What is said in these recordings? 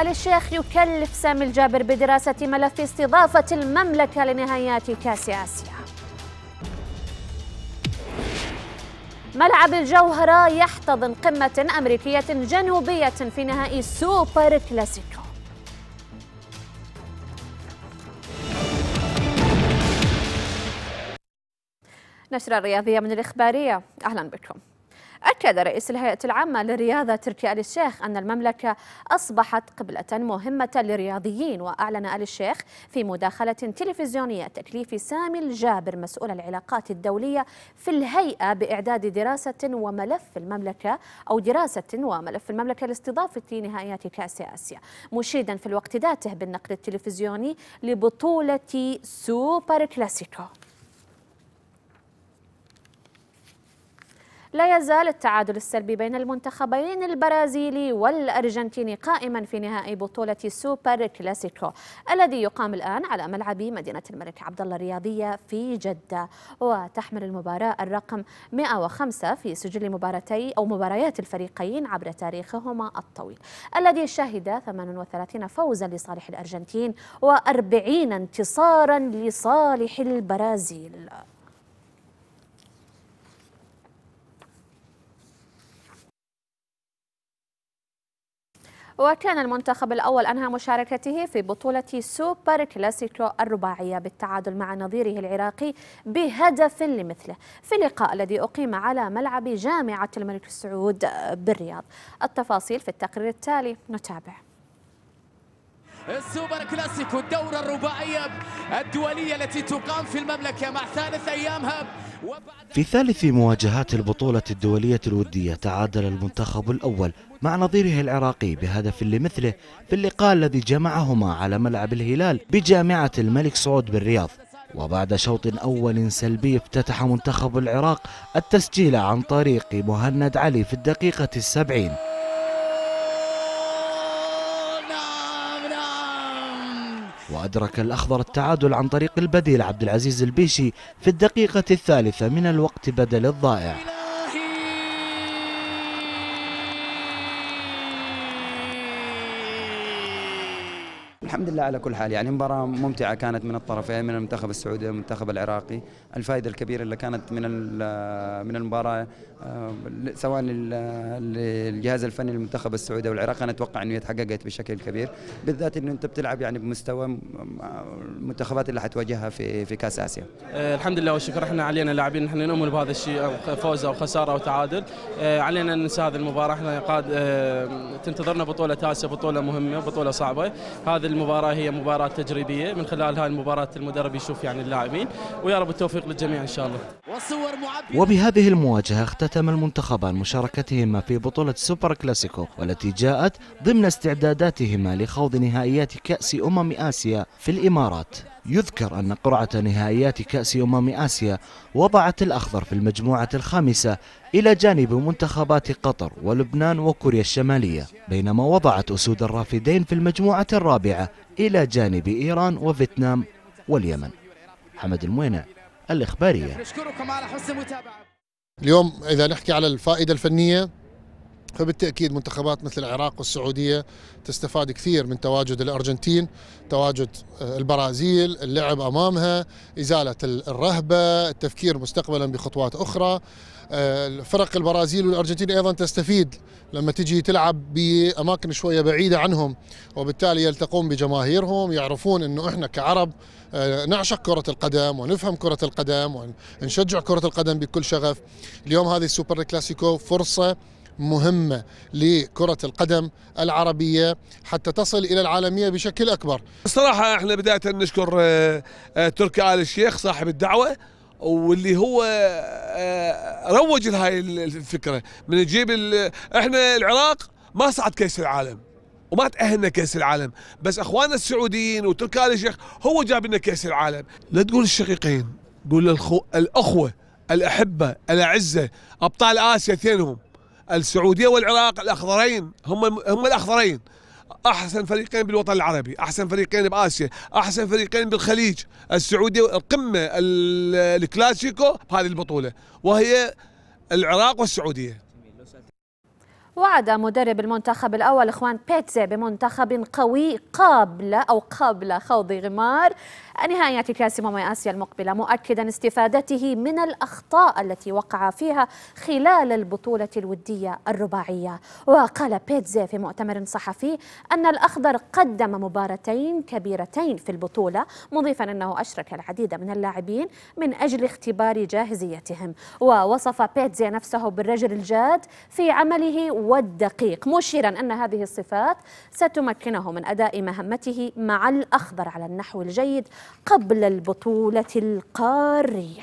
آل الشيخ يكلف سامي الجابر بدراسة ملف استضافة المملكة لنهائيات كأس آسيا ملعب الجوهرة يحتضن قمة أمريكية جنوبية في نهائي سوبر كلاسيكو نشرة رياضية من الإخبارية أهلا بكم أكد رئيس الهيئة العامة للرياضة تركي آل الشيخ أن المملكة أصبحت قبلة مهمة للرياضيين وأعلن آل الشيخ في مداخلة تلفزيونية تكليف سامي الجابر مسؤول العلاقات الدولية في الهيئة بإعداد دراسة وملف المملكة أو دراسة وملف المملكة لاستضافة نهائيات كأس آسيا مشيدا في الوقت ذاته بالنقل التلفزيوني لبطولة سوبر كلاسيكو لا يزال التعادل السلبي بين المنتخبين البرازيلي والأرجنتيني قائما في نهائي بطولة سوبر كلاسيكو الذي يقام الآن على ملعب مدينة الملك عبدالله الرياضية في جدة وتحمل المباراة الرقم 105 في سجل مباراتي أو مباريات الفريقين عبر تاريخهما الطويل الذي شهد 38 فوزا لصالح الأرجنتين و40 انتصارا لصالح البرازيل وكان المنتخب الأول أنهى مشاركته في بطولة سوبر كلاسيكو الرباعية بالتعادل مع نظيره العراقي بهدف لمثله في اللقاء الذي أقيم على ملعب جامعة الملك سعود بالرياض التفاصيل في التقرير التالي نتابع السوبر كلاسيكو الدورة الرباعية الدولية التي تقام في المملكة مع ثالث أيامها في ثالث مواجهات البطولة الدولية الودية تعادل المنتخب الأول مع نظيره العراقي بهدف لمثله في اللقاء الذي جمعهما على ملعب الهلال بجامعة الملك سعود بالرياض وبعد شوط أول سلبي افتتح منتخب العراق التسجيل عن طريق مهند علي في الدقيقة السبعين وأدرك الأخضر التعادل عن طريق البديل عبد العزيز البيشي في الدقيقة الثالثة من الوقت بدل الضائع الحمد لله على كل حال يعني مباراة ممتعة كانت من الطرفين من المنتخب السعودي والمنتخب العراقي الفائدة الكبيرة اللي كانت من آه، من المباراة آه، سواء للجهاز الفني للمنتخب السعودي والعراقي أنا أتوقع أنه تحققت بشكل كبير بالذات أنه أنت بتلعب يعني بمستوى المنتخبات اللي حتواجهها في في كأس آسيا آه، الحمد لله والشكر احنا علينا لاعبين احنا نؤمن بهذا الشيء فوز أو خسارة أو تعادل علينا ننسى هذه المباراة احنا قاد تنتظرنا بطولة آسيا بطولة مهمة بطولة صعبة هذا المباراه هي مباراه تجريبيه من خلال هاي المباراه المدرب يشوف يعني اللاعبين ويا رب التوفيق للجميع ان شاء الله وبهذه المواجهه اختتم المنتخبان مشاركتهما في بطوله سوبر كلاسيكو والتي جاءت ضمن استعداداتهما لخوض نهائيات كاس امم اسيا في الامارات يذكر أن قرعة نهائيات كأس أمم آسيا وضعت الأخضر في المجموعة الخامسة إلى جانب منتخبات قطر ولبنان وكوريا الشمالية بينما وضعت أسود الرافدين في المجموعة الرابعة إلى جانب إيران وفيتنام واليمن حمد الموينع الإخبارية اليوم إذا نحكي على الفائدة الفنية فبالتاكيد منتخبات مثل العراق والسعوديه تستفاد كثير من تواجد الارجنتين، تواجد آه، البرازيل، اللعب امامها، ازاله الرهبه، التفكير مستقبلا بخطوات اخرى. آه، فرق البرازيل والارجنتين ايضا تستفيد لما تجي تلعب باماكن شويه بعيده عنهم وبالتالي يلتقون بجماهيرهم يعرفون انه احنا كعرب آه، نعشق كره القدم ونفهم كره القدم ونشجع كره القدم بكل شغف. اليوم هذه السوبر كلاسيكو فرصه مهمة لكرة القدم العربية حتى تصل إلى العالمية بشكل أكبر الصراحة احنا بداية نشكر آه، آه، تركي آل الشيخ صاحب الدعوة واللي هو آه، روج لهاي الفكرة من نجيب احنا العراق ما صعد كأس العالم وما تأهلنا كأس العالم بس أخواننا السعوديين وتركي آل الشيخ هو جاب لنا كأس العالم لا تقول الشقيقين قول الأخوة الأحبة الأعزة أبطال آسيا اثنينهم السعوديه والعراق الاخضرين هم هم الاخضرين احسن فريقين بالوطن العربي احسن فريقين باسيا احسن فريقين بالخليج السعوديه القمه الكلاسيكو بهذه البطوله وهي العراق والسعوديه وعد مدرب المنتخب الأول إخوان بيتزا بمنتخب قوي قابل أو قبل خوض غمار نهاية كأس أمم آسيا المقبلة مؤكدا استفادته من الأخطاء التي وقع فيها خلال البطولة الودية الرباعية وقال بيتزا في مؤتمر صحفي أن الأخضر قدم مباراتين كبيرتين في البطولة مضيفا أنه أشرك العديد من اللاعبين من أجل اختبار جاهزيتهم ووصف بيتزا نفسه بالرجل الجاد في عمله والدقيق مشيرا أن هذه الصفات ستمكنه من أداء مهمته مع الأخضر على النحو الجيد قبل البطولة القارية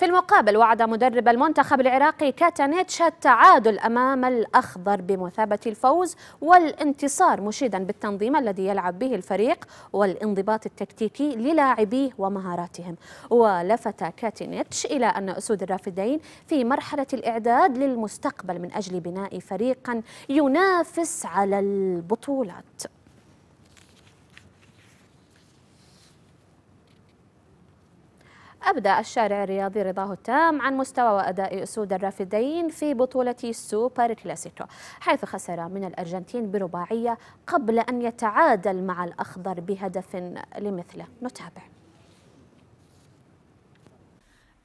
في المقابل وعد مدرب المنتخب العراقي كاتانيتش التعادل أمام الأخضر بمثابة الفوز والانتصار مشيدا بالتنظيم الذي يلعب به الفريق والانضباط التكتيكي للاعبيه ومهاراتهم ولفت كاتينيتش إلى أن أسود الرافدين في مرحلة الإعداد للمستقبل من أجل بناء فريقا ينافس على البطولات ابدا الشارع الرياضي رضاه التام عن مستوى وأداء أسود الرافدين في بطولة سوبر كلاسيكو حيث خسر من الأرجنتين برباعية قبل أن يتعادل مع الأخضر بهدف لمثله نتابع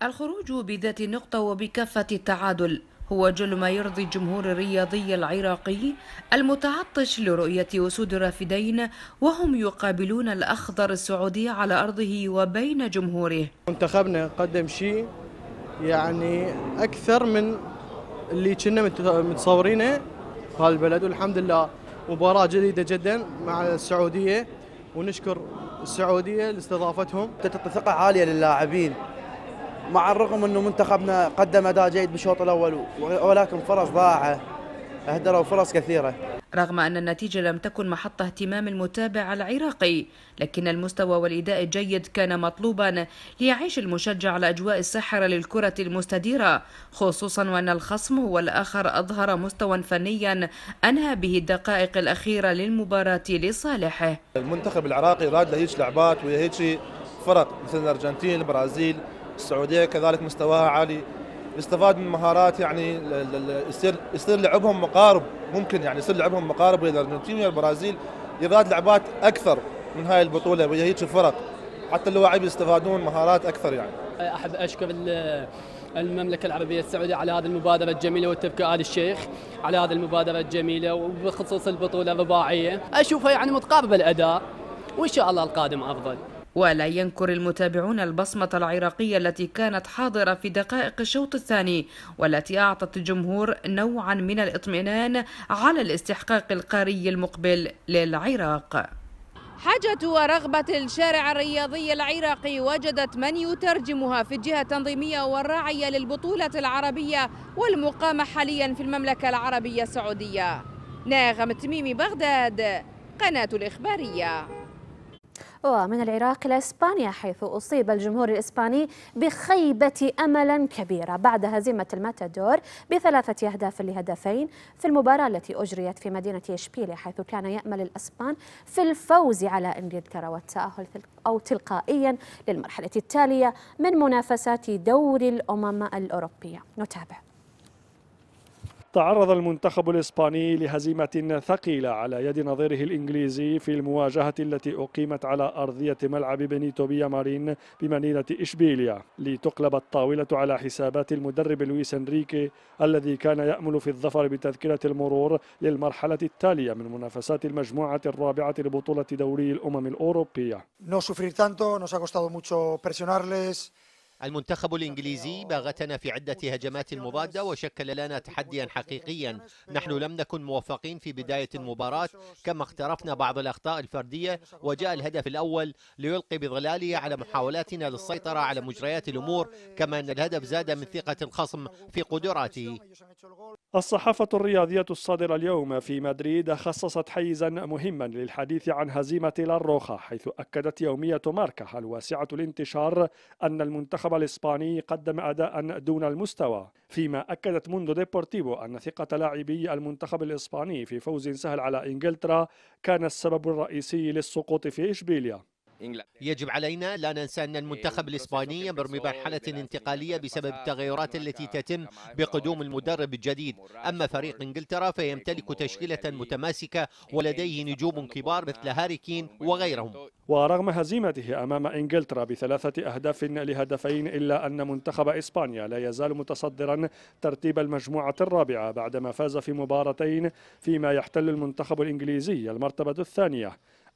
الخروج بذات النقطة وبكفة التعادل هو جل ما يرضي الجمهور الرياضي العراقي المتعطش لرؤية أسود رافدين وهم يقابلون الأخضر السعودي على أرضه وبين جمهوره منتخبنا قدم شيء يعني أكثر من اللي كنا متصورينه في هالبلد والحمد لله مباراة جديدة جدا مع السعودية ونشكر السعودية لاستضافتهم تعطي ثقة عالية للاعبين مع الرغم انه منتخبنا قدم اداء جيد بالشوط الاول ولكن فرص ضاعه اهدروا فرص كثيره رغم أن النتيجة لم تكن محط اهتمام المتابع العراقي لكن المستوى والإداء الجيد كان مطلوبا ليعيش المشجع على أجواء الساحرة للكرة المستديرة خصوصا وأن الخصم هو الآخر أظهر مستوى فنيا أنهى به الدقائق الأخيرة للمباراة لصالحه المنتخب العراقي راد لهيج لعبات ويهيج فرق مثل الأرجنتين البرازيل السعوديه كذلك مستواها عالي يستفاد من مهارات يعني يصير يصير لعبهم مقارب ممكن يعني يصير لعبهم مقارب للارجنتين والبرازيل يراد لعبات اكثر من هاي البطوله ويا هيك فرق حتى اللاعب يستفادون مهارات اكثر يعني احب اشكر المملكة العربية السعودية على هذه المبادرة الجميلة وتبكى آل الشيخ على هذه المبادرة الجميلة وبخصوص البطولة الرباعية أشوفها يعني متقاربة الأداء وإن شاء الله القادم أفضل ولا ينكر المتابعون البصمة العراقية التي كانت حاضرة في دقائق الشوط الثاني والتي أعطت الجمهور نوعا من الاطمئنان على الاستحقاق القاري المقبل للعراق حاجة ورغبة الشارع الرياضي العراقي وجدت من يترجمها في الجهة التنظيمية والراعية للبطولة العربية والمقامة حاليا في المملكة العربية السعودية ناغم تميمي بغداد قناة الإخبارية ومن العراق إلى إسبانيا حيث أصيب الجمهور الإسباني بخيبة أمل كبيرة بعد هزيمة الماتادور بثلاثة أهداف لهدفين في المباراة التي أجريت في مدينة إشبيليا حيث كان يأمل الأسبان في الفوز على إنجلترا والتأهل أو تلقائيا للمرحلة التالية من منافسات دوري الأمم الأوروبية نتابع تعرض المنتخب الإسباني لهزيمة ثقيلة على يد نظيره الإنجليزي في المواجهة التي أقيمت على أرضية ملعب بنيتو مارين بمدينة إشبيليا لتقلب الطاولة على حسابات المدرب لويس انريكي الذي كان يأمل في الظفر بتذكرة المرور للمرحلة التالية من منافسات المجموعة الرابعة لبطولة دوري الأمم الأوروبية. No sufrir tanto, nos ha costado mucho presionarles. المنتخب الإنجليزي باغتنا في عدة هجمات مضادة وشكل لنا تحديا حقيقيا نحن لم نكن موفقين في بداية المباراة كما اقترفنا بعض الأخطاء الفردية وجاء الهدف الأول ليلقي بظلاله على محاولاتنا للسيطرة على مجريات الأمور كما أن الهدف زاد من ثقة الخصم في قدراته الصحافة الرياضية الصادرة اليوم في مدريد خصصت حيزا مهما للحديث عن هزيمة لاروخا حيث أكدت يومية ماركا الواسعة الانتشار أن المنتخب المنتخب الإسباني قدم أداء دون المستوى فيما أكدت موندو ديبورتيفو أن ثقة لاعبي المنتخب الإسباني في فوز سهل على إنجلترا كان السبب الرئيسي للسقوط في إشبيليا يجب علينا لا ننسى أن المنتخب الإسباني يمر بمرحلة انتقالية بسبب التغيرات التي تتم بقدوم المدرب الجديد أما فريق إنجلترا فيمتلك تشكيلة متماسكة ولديه نجوم كبار مثل هاري كين وغيرهم ورغم هزيمته أمام إنجلترا بثلاثة أهداف لهدفين إلا أن منتخب إسبانيا لا يزال متصدرا ترتيب المجموعة الرابعة بعدما فاز في مباراتين فيما يحتل المنتخب الإنجليزي المرتبة الثانية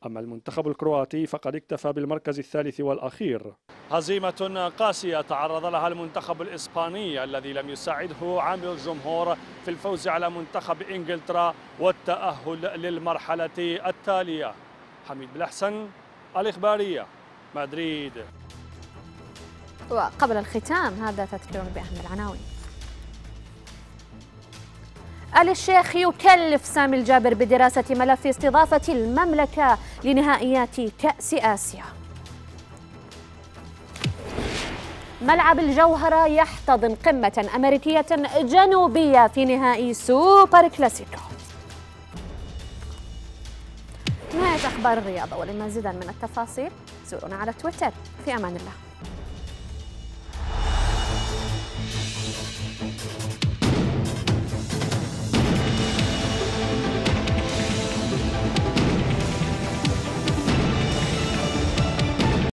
أما المنتخب الكرواتي فقد اكتفى بالمركز الثالث والأخير هزيمة قاسية تعرض لها المنتخب الإسباني الذي لم يساعده عامل الجمهور في الفوز على منتخب إنجلترا والتأهل للمرحلة التالية حميد بلحسن الإخبارية مدريد وقبل الختام هذا تذكير بأهم العناوين آل الشيخ يكلف سامي الجابر بدراسة ملف استضافة المملكة لنهائيات كأس آسيا ملعب الجوهرة يحتضن قمة أمريكية جنوبية في نهائي سوبر كلاسيكو نهاية أخبار الرياضة وللمزيد من التفاصيل زورونا على تويتر في أمان الله